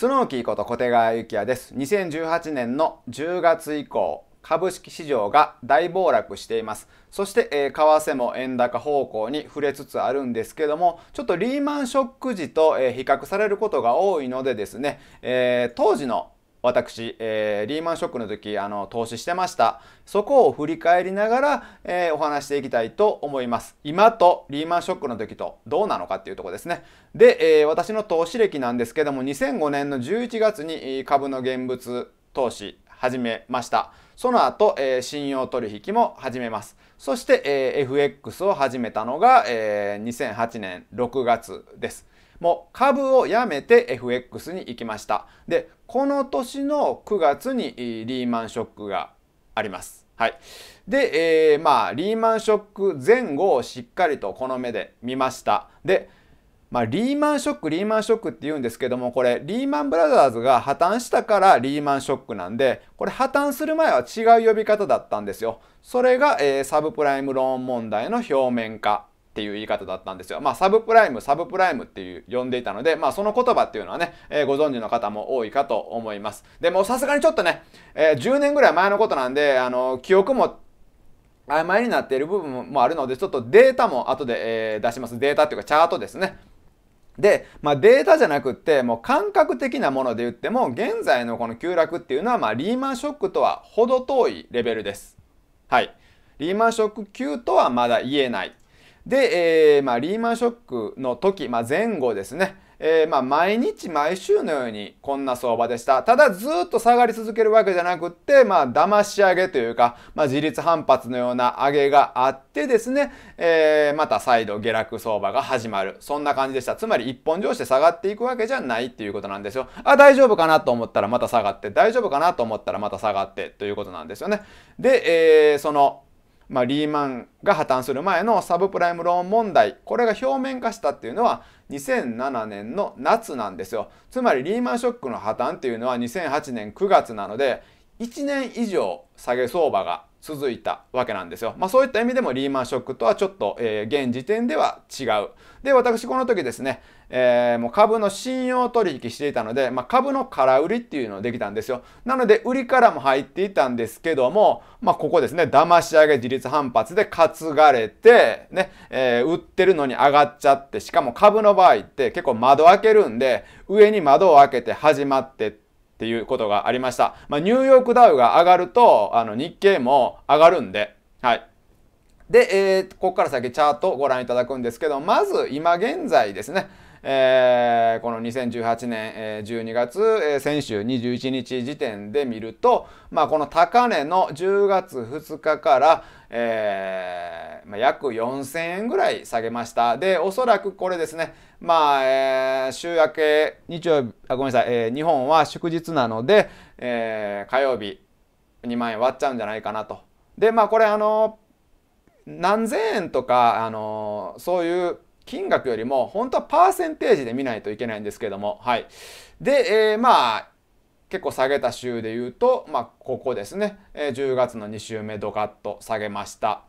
スノーキーこと小手川幸也です。2018年の10月以降、株式市場が大暴落しています。そして、えー、為替も円高方向に触れつつあるんですけども、ちょっとリーマンショック時と、えー、比較されることが多いのでですね、えー、当時の私、えー、リーマンショックの時あの投資してましたそこを振り返りながら、えー、お話していきたいと思います今とリーマンショックの時とどうなのかっていうとこですねで、えー、私の投資歴なんですけども2005年の11月に株の現物投資始めましたその後、えー、信用取引も始めますそして、えー、FX を始めたのが、えー、2008年6月ですもう株をやめて FX に行きました。で、この年の9月にリーマンショックがあります。はい。で、えー、まあ、リーマンショック前後をしっかりとこの目で見ました。で、まあ、リーマンショック、リーマンショックって言うんですけども、これ、リーマンブラザーズが破綻したからリーマンショックなんで、これ破綻する前は違う呼び方だったんですよ。それが、えー、サブプライムローン問題の表面化っていう言い方だったんですよ。まあ、サブプライム、サブプライムっていう呼んでいたので、まあ、その言葉っていうのはね、えー、ご存知の方も多いかと思います。でも、さすがにちょっとね、えー、10年ぐらい前のことなんで、あの、記憶も曖昧になっている部分もあるので、ちょっとデータも後で、えー、出します。データっていうかチャートですね。で、まあ、データじゃなくってもう感覚的なもので言っても現在のこの急落っていうのはまあリーマンショックとは程遠いレベルです。はい。リーマンショック級とはまだ言えないで、えー、まあ、リーマンショックの時、まあ、前後ですね、えー、まあ、毎日毎週のようにこんな相場でした。ただずっと下がり続けるわけじゃなくって、まあ、騙し上げというか、まあ、自立反発のような上げがあってですね、えー、また再度下落相場が始まる。そんな感じでした。つまり一本上して下がっていくわけじゃないっていうことなんですよ。あ、大丈夫かなと思ったらまた下がって、大丈夫かなと思ったらまた下がってということなんですよね。で、えー、その、まあ、リーマンが破綻する前のサブプライムローン問題これが表面化したっていうのは2007年の夏なんですよつまりリーマンショックの破綻っていうのは2008年9月なので1年以上下げ相場が続いたわけなんですよ。まあ、そういった意味でもリーマンショックとはちょっと、えー、現時点では違う。で、私この時ですね、えー、もう株の信用取引していたので、まあ、株の空売りっていうのをできたんですよ。なので、売りからも入っていたんですけども、まあ、ここですね、騙し上げ自立反発で担がれて、ね、えー、売ってるのに上がっちゃって、しかも株の場合って結構窓開けるんで、上に窓を開けて始まってって、っていうことがありました。まあ、ニューヨークダウが上がると、あの日経も上がるんで、はい。で、えー、ここから先チャートをご覧いただくんですけど、まず今現在ですね、えー、この2018年、え12月、えー、先週21日時点で見ると、まあ、この高値の10月2日から、えー、まあ、約4000円ぐらい下げました。で、おそらくこれですね、まあ、えー、週明け、日曜日、あ、ごめんなさい、えー、日本は祝日なので、え火曜日、2万円割っちゃうんじゃないかなと。で、まあ、これ、あの、何千円とか、あの、そういう、金額よりも本当はパーセンテージで見ないといけないんですけども、はい。で、えー、まあ、結構下げた週で言うと、まあ、ここですね、えー、10月の2週目ドカッと下げました。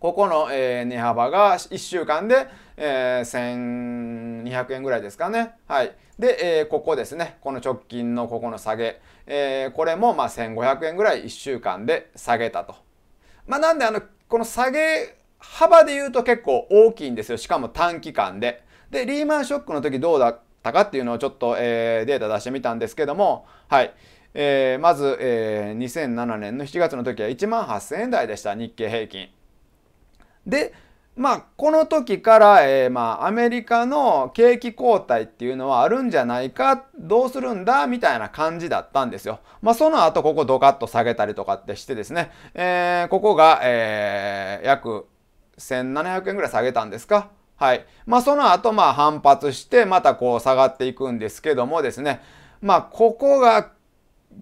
ここの、えー、値幅が1週間で、えー、1200円ぐらいですかね。はい。で、えー、ここですね。この直近のここの下げ。えー、これもまあ1500円ぐらい1週間で下げたと。まあ、なんであの、この下げ幅で言うと結構大きいんですよ。しかも短期間で。で、リーマンショックの時どうだったかっていうのをちょっと、えー、データ出してみたんですけども、はい。えー、まず、えー、2007年の7月の時は1万8000円台でした、日経平均。で、まあ、この時から、えーまあ、アメリカの景気後退っていうのはあるんじゃないか、どうするんだ、みたいな感じだったんですよ。まあ、その後、ここドカッと下げたりとかってしてですね、えー、ここが、えー、約1700円ぐらい下げたんですか。はい。まあ、その後、まあ、反発して、またこう下がっていくんですけどもですね、まあ、ここが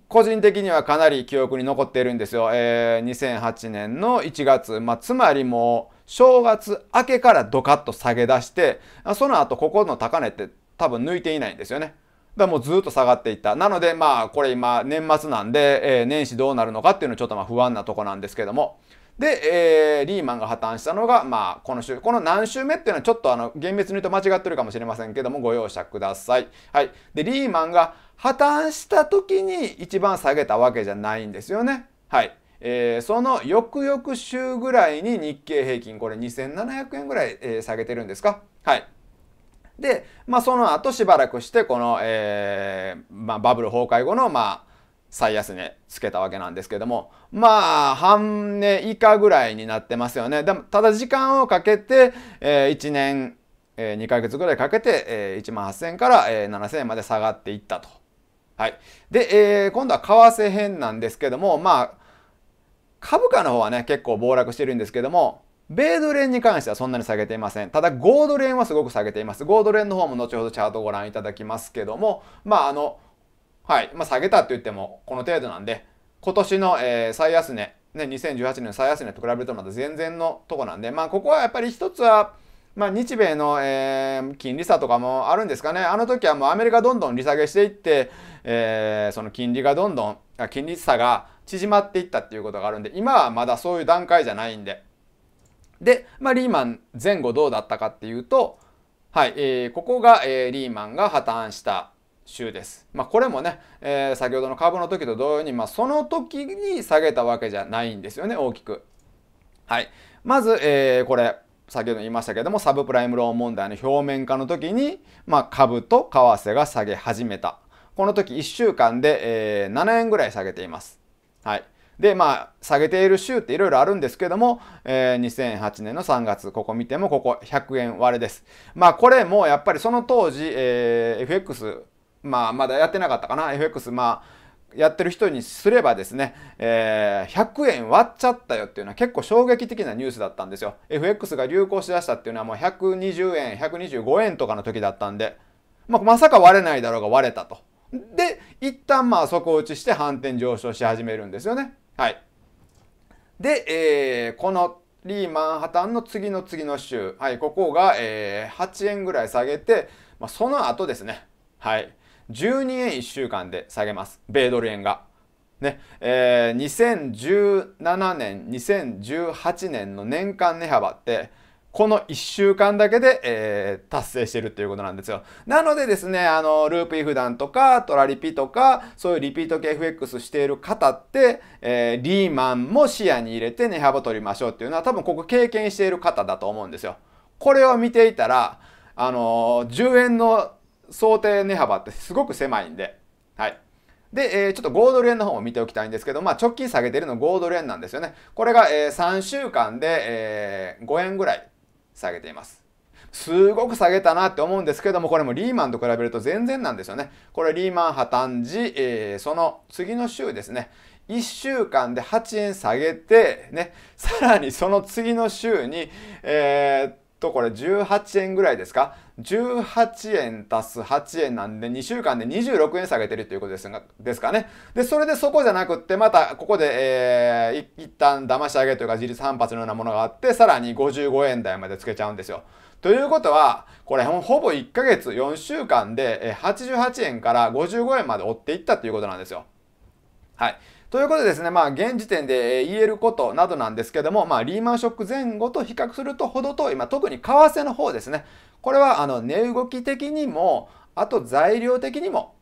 個人的にはかなり記憶に残っているんですよ。えー、2008年の1月、まあ、つまりもう、正月明けからドカッと下げ出して、その後、ここの高値って多分抜いていないんですよね。だもうずっと下がっていった。なので、まあ、これ今、年末なんで、えー、年始どうなるのかっていうのちょっとまあ不安なとこなんですけども。で、えー、リーマンが破綻したのが、まあ、この週、この何週目っていうのはちょっとあの、厳密に言うと間違ってるかもしれませんけども、ご容赦ください。はい。で、リーマンが破綻した時に一番下げたわけじゃないんですよね。はい。えー、その翌々週ぐらいに日経平均、これ2700円ぐらい、えー、下げてるんですかはい。で、まあ、その後しばらくして、この、えー、まあ、バブル崩壊後の、まあ、最安値つけたわけなんですけども、まあ、半値以下ぐらいになってますよね。でも、ただ時間をかけて、え1年、え2ヶ月ぐらいかけて、え1万8000円から、え7000円まで下がっていったと。はい。で、え今度は為替編なんですけども、まあ、株価の方はね、結構暴落してるんですけども、米ドル円に関してはそんなに下げていません。ただ、ードル円はすごく下げています。ードル円の方も後ほどチャートをご覧いただきますけども、まあ、あの、はい。まあ、下げたって言っても、この程度なんで、今年の、えー、最安値、ね、2018年の最安値と比べるとまだ全然のとこなんで、まあ、ここはやっぱり一つは、まあ、日米の、えー、金利差とかもあるんですかね。あの時はもうアメリカどんどん利下げしていって、えー、その金利がどんどん、金利差が縮まっていったっていうことがあるんで、今はまだそういう段階じゃないんで。で、まあ、リーマン前後どうだったかっていうと、はい、えー、ここが、えー、リーマンが破綻した週です。まあ、これもね、えー、先ほどの株の時と同様に、まあ、その時に下げたわけじゃないんですよね、大きく。はい。まず、えー、これ、先ほど言いましたけども、サブプライムローン問題の表面化の時に、まあ、株と為替が下げ始めた。この時1週間で、えー、7円ぐらい下げています。はい。で、まあ、下げている週っていろいろあるんですけども、えー、2008年の3月、ここ見ても、ここ100円割れです。まあ、これもやっぱりその当時、えー、FX まあ、まだやってなかったかな、FX、まあ、やってる人にすればですね、えー、100円割っちゃったよっていうのは結構衝撃的なニュースだったんですよ。FX が流行しだしたっていうのはもう120円、125円とかの時だったんで、まあ、まさか割れないだろうが割れたと。で、一旦まあ底打ちして反転上昇し始めるんですよね。はい。で、えー、このリーマン破綻の次の次の週、はい、ここが、えー、8円ぐらい下げて、まあ、その後ですね。はい。12円1週間で下げます。米ドル円が。ねえー、2017年、2018年の年間値幅って、この1週間だけで、えー、達成してるっていうことなんですよ。なのでですね、あの、ループイフダンとか、トラリピとか、そういうリピート系 FX している方って、えー、リーマンも視野に入れて値幅取りましょうっていうのは多分ここ経験している方だと思うんですよ。これを見ていたら、あのー、10円の想定値幅ってすごく狭いんで、はい。で、えー、ちょっと5ドル円の方も見ておきたいんですけど、まあ、直近下げてるの5ドル円なんですよね。これが、えー、3週間で、えー、5円ぐらい下げています。すごく下げたなって思うんですけども、これもリーマンと比べると全然なんですよね。これリーマン破綻時、えー、その次の週ですね。1週間で8円下げて、ね、さらにその次の週に、えー、とこれ18円ぐらいですか18円足す8円なんで2週間で26円下げてるということですがですかねでそれでそこじゃなくってまたここで、えー、一旦騙し上げというか自立反発のようなものがあってさらに55円台までつけちゃうんですよということはこれほぼ1ヶ月4週間で88円から55円まで追っていったということなんですよはいということでですね、まあ、現時点で言えることなどなんですけども、まあ、リーマンショック前後と比較するとほど遠い、まあ、特に為替の方ですね。これは、あの、値動き的にも、あと材料的にも、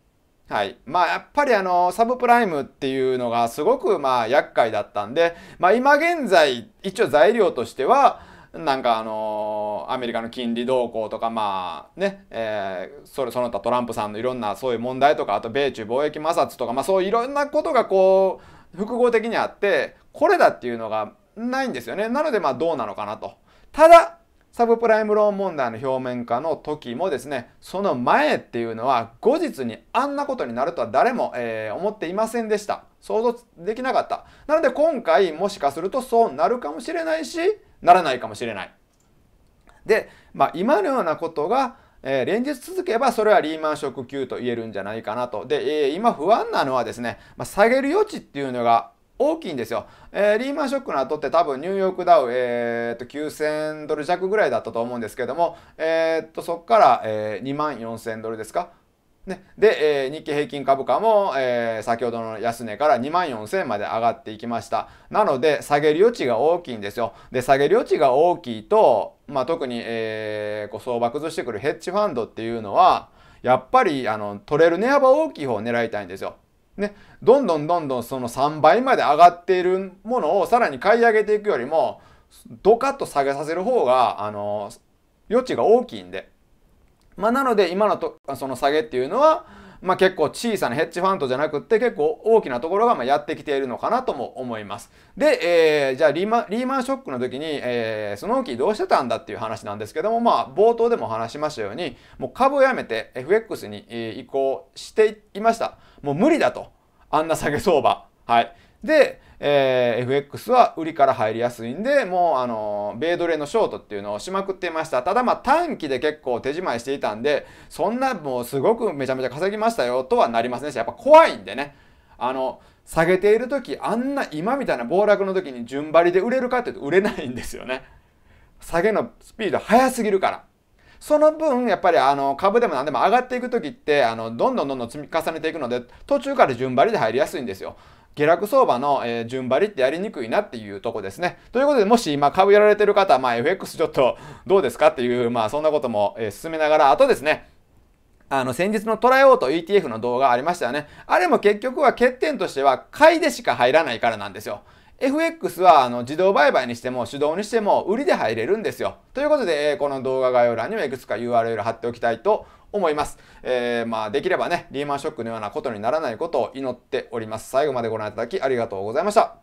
はい。まあ、やっぱりあの、サブプライムっていうのがすごく、まあ、厄介だったんで、まあ、今現在、一応材料としては、なんかあのアメリカの金利動向とかまあね、えー、それその他トランプさんのいろんなそういう問題とかあと米中貿易摩擦とかまあそういろんなことがこう複合的にあってこれだっていうのがないんですよねなのでまあどうなのかなとただサブプライムローン問題の表面化の時もですねその前っていうのは後日にあんなことになるとは誰も、えー、思っていませんでした想像できなかったなので今回もしかするとそうなるかもしれないしならないかもしれない。で、まあ、今のようなことが、えー、連日続けばそれはリーマンショック級と言えるんじゃないかなと。で、えー、今不安なのはですね、まあ、下げる余地っていうのが大きいんですよ。えー、リーマンショックの後って多分ニューヨークダウ、えー、と9000ドル弱ぐらいだったと思うんですけども、えー、っとそこから、えー、2万4000ドルですかね、で、えー、日経平均株価も、えー、先ほどの安値から2万4000円まで上がっていきました。なので、下げる余地が大きいんですよ。で、下げる余地が大きいと、まあ、特に、えー、こう相場崩してくるヘッジファンドっていうのは、やっぱりあの取れる値幅大きい方を狙いたいんですよ。ね、どんどんどんどんその3倍まで上がっているものをさらに買い上げていくよりも、ドカッと下げさせる方が、あの、余地が大きいんで。まあ、なので今のとその下げっていうのは、まあ、結構小さなヘッジファンドじゃなくって結構大きなところがまやってきているのかなとも思います。で、えー、じゃあリーマリーマンショックの時に、えー、スノーキーどうしてたんだっていう話なんですけども、まあ、冒頭でも話しましたようにもう株をやめて FX に移行していました。もう無理だとあんな下げ相場。はいで、えー、FX は売りから入りやすいんで、もう、あのー、米ドルのショートっていうのをしまくっていました。ただ、まあ、短期で結構手仕まいしていたんで、そんな、もう、すごくめちゃめちゃ稼ぎましたよとはなりませんし、やっぱ怖いんでね。あの、下げている時、あんな、今みたいな暴落の時に順張りで売れるかっていうと売れないんですよね。下げのスピード速すぎるから。その分、やっぱりあの株でも何でも上がっていく時って、あのどんどんどんどん積み重ねていくので、途中から順張りで入りやすいんですよ。下落相場の、え順張りってやりにくいなっていうとこですね。ということで、もし今株やられてる方、まあ FX ちょっとどうですかっていう、まあそんなことも、え進めながら、あとですね、あの、先日のトライオート ETF の動画ありましたよね。あれも結局は欠点としては、買いでしか入らないからなんですよ。FX はあの自動売買にしても手動にしても売りで入れるんですよ。ということで、この動画概要欄にはいくつか URL 貼っておきたいと思います。えー、まあ、できればね、リーマンショックのようなことにならないことを祈っております。最後までご覧いただきありがとうございました。